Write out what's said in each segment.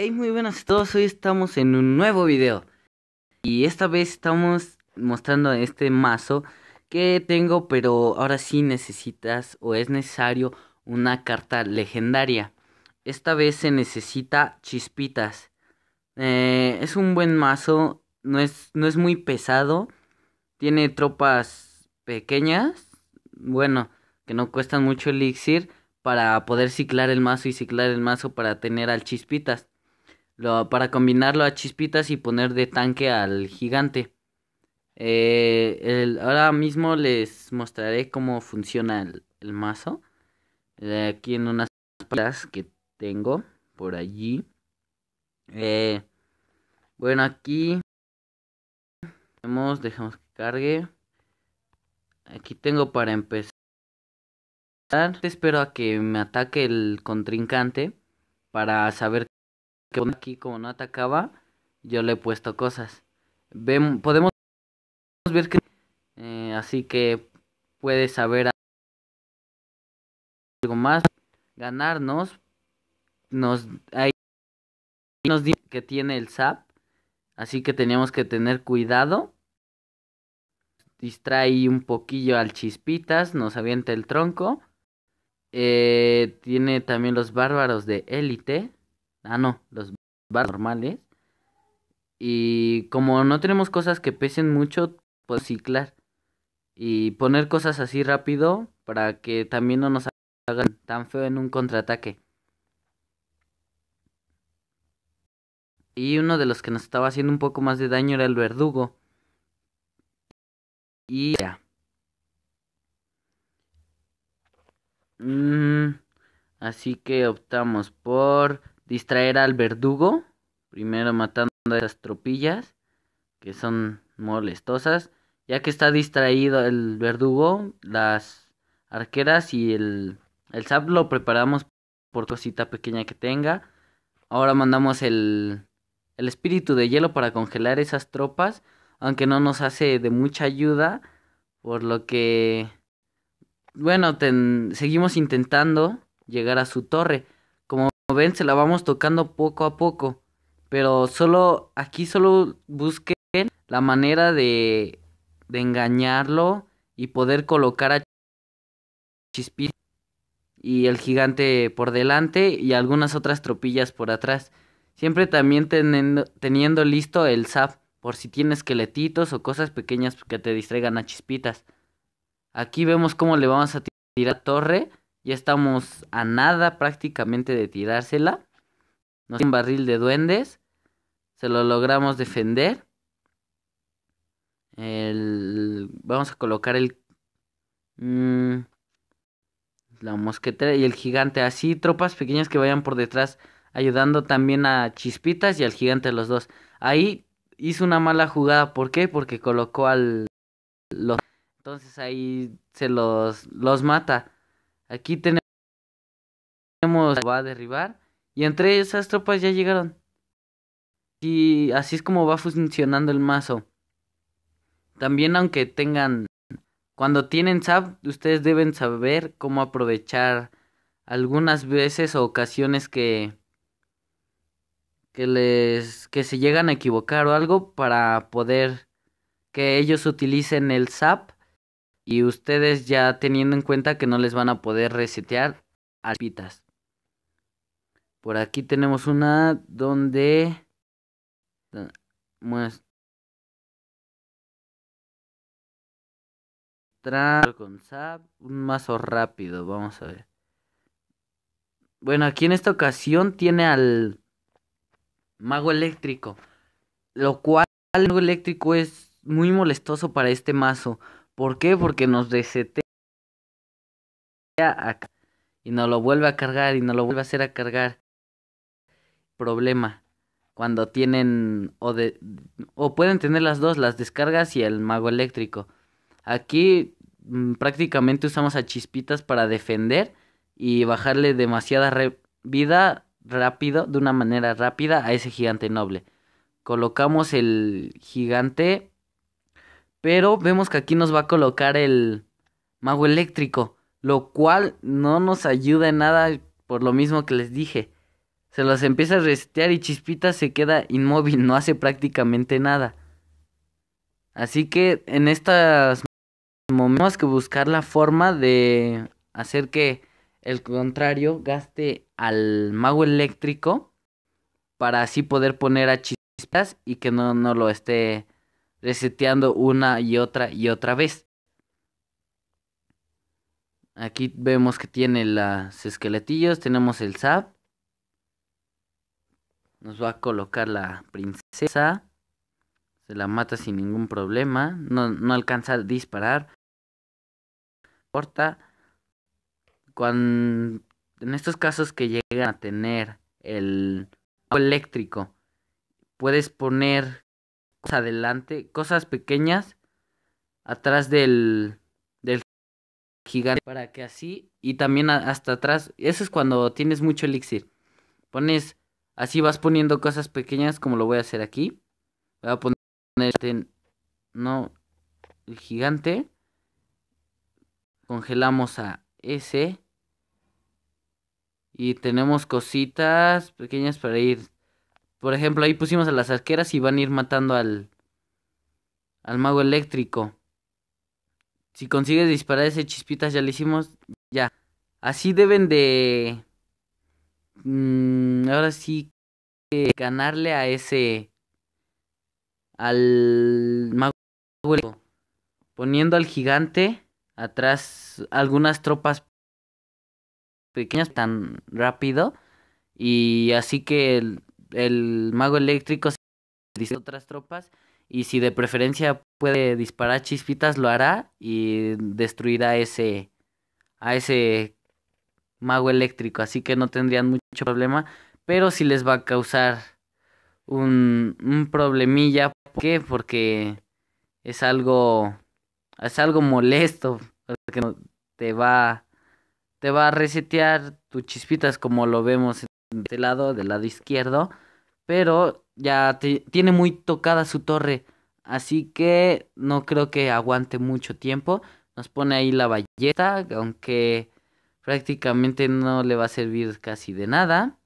Hey, muy buenas a todos, hoy estamos en un nuevo video Y esta vez estamos mostrando este mazo que tengo Pero ahora sí necesitas o es necesario una carta legendaria Esta vez se necesita chispitas eh, Es un buen mazo, no es, no es muy pesado Tiene tropas pequeñas Bueno, que no cuestan mucho elixir para poder ciclar el mazo y ciclar el mazo para tener al chispitas lo, para combinarlo a chispitas y poner de tanque al gigante. Eh, ahora mismo les mostraré cómo funciona el, mazo. Eh, aquí en unas palas que tengo por allí. Eh, bueno, aquí vamos dejamos que cargue. Aquí tengo para empezar. Espero a que me ataque el contrincante para saber que aquí como no atacaba, yo le he puesto cosas. podemos ver que... Eh, así que Puede saber algo más. Ganarnos. Nos, ahí nos dice que tiene el SAP. Así que teníamos que tener cuidado. Distrae un poquillo al chispitas. Nos avienta el tronco. Eh, tiene también los bárbaros de élite. Ah, no, los bares normales. Y como no tenemos cosas que pesen mucho, pues ciclar. Y poner cosas así rápido para que también no nos hagan tan feo en un contraataque. Y uno de los que nos estaba haciendo un poco más de daño era el verdugo. Y ya. Mm, así que optamos por distraer al verdugo, primero matando a esas tropillas que son molestosas, ya que está distraído el verdugo, las arqueras y el, el sap lo preparamos por cosita pequeña que tenga. Ahora mandamos el, el espíritu de hielo para congelar esas tropas, aunque no nos hace de mucha ayuda, por lo que, bueno, seguimos intentando llegar a su torre. Como ven, se la vamos tocando poco a poco. Pero solo aquí solo busquen la manera de, de engañarlo y poder colocar a Chispita y el gigante por delante y algunas otras tropillas por atrás. Siempre también teniendo, listo el zap por si tienes esqueletitos o cosas pequeñas que te distraigan a chispitas. Aquí vemos cómo le vamos a tirar a torre ya estamos a nada prácticamente de tirársela. Nos un barril de duendes. Se lo logramos defender. Vamos a colocar el... Mm, la mosquetera y el gigante. Así tropas pequeñas que vayan por detrás. Ayudando también a Chispitas y al gigante los dos. Ahí hizo una mala jugada. ¿Por qué? Porque colocó al... Entonces ahí se los, los mata. Aquí tenemos... Va a derribar. Y entre esas tropas ya llegaron. Y así es como va funcionando el mazo. También aunque tengan... Cuando tienen SAP, ustedes deben saber cómo aprovechar algunas veces o ocasiones que que les que se llegan a equivocar o algo para poder que ellos utilicen el SAP y ustedes ya teniendo en cuenta que no les van a poder resetear alpitas. Por aquí tenemos una donde muestra con zap un mazo rápido, vamos a ver. Bueno, aquí en esta ocasión tiene al mago eléctrico, lo cual el mago eléctrico es muy molestoso para este mazo, ¿Por qué? Porque nos desetea y nos lo vuelve a cargar y nos lo vuelve a hacer a cargar. Problema. Cuando tienen o, pueden tener las dos, las descargas y el mago eléctrico. Aquí mm, prácticamente usamos a chispitas para defender y bajarle demasiada vida rápido, de una manera rápida, a ese gigante noble. Colocamos el gigante pero vemos que aquí nos va a colocar el mago eléctrico, lo cual no nos ayuda en nada por lo mismo que les dije. Se los empieza a resetear y Chispita se queda inmóvil, no hace prácticamente nada. Así que en estas momentos que buscar la forma de hacer que el contrario gaste al mago eléctrico para así poder poner a Chispitas y que no, no lo esté reseteando una y otra y otra vez. Aquí vemos que tiene los esqueletillos, tenemos el zap. Nos va a colocar la princesa. Se la mata sin ningún problema. No, alcanza a disparar. Porta. Cuando, en estos casos que llegan a tener el eléctrico, puedes poner adelante, cosas pequeñas atrás del, del gigante para que así y también hasta atrás, eso es cuando tienes mucho elixir. Pones así vas poniendo cosas pequeñas como lo voy a hacer aquí. Voy a poner no el gigante. Congelamos a ese y tenemos cositas pequeñas para ir por ejemplo, ahí pusimos a las arqueras y van a ir matando al, al mago eléctrico. Si consigues disparar ese chispitas, ya le hicimos. Ya. Así deben de... Mm, ahora sí que ganarle a ese... Al mago eléctrico. Poniendo al gigante atrás algunas tropas pequeñas tan rápido. Y así que el mago eléctrico se dice a otras tropas y si de preferencia puede disparar chispitas lo hará y destruirá ese a ese mago eléctrico, así que no tendrían mucho problema, pero si les va a causar un, problemilla, ¿por qué? Porque es algo es algo molesto, porque te va te va a resetear tus chispitas como lo vemos de este lado, del lado izquierdo, pero ya tiene muy tocada su torre, así que no creo que aguante mucho tiempo. Nos pone ahí la valleta, aunque prácticamente no le va a servir casi de nada.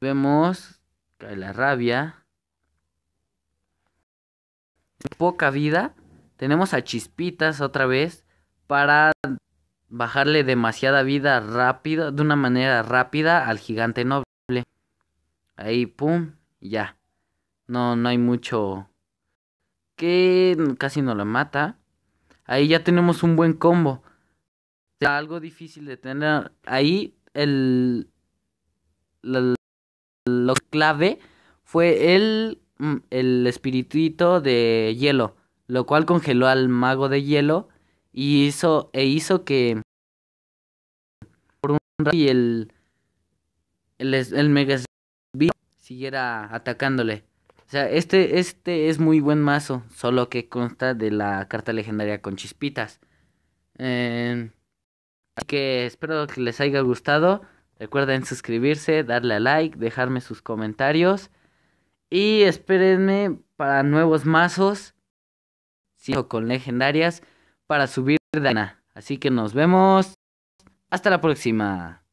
Vemos, cae la rabia. Poca vida. Tenemos a Chispitas otra vez para bajarle demasiada vida rápido, de una manera rápida al gigante noble. Ahí, pum, ya. No, no hay mucho que casi no lo mata. Ahí ya tenemos un buen combo. algo difícil de tener. Ahí el lo clave fue el mm, el espiritito de hielo, lo cual congeló al mago de hielo y hizo, e hizo que por un rato y el, el, el Mega siguiera atacándole. O sea, este, este es muy buen mazo, solo que consta de la carta legendaria con chispitas. Eh, así que espero que les haya gustado. Recuerden suscribirse, darle a like, dejarme sus comentarios. Y espérenme para nuevos mazos. Sí, con legendarias para subir Dana. Así que nos vemos. Hasta la próxima.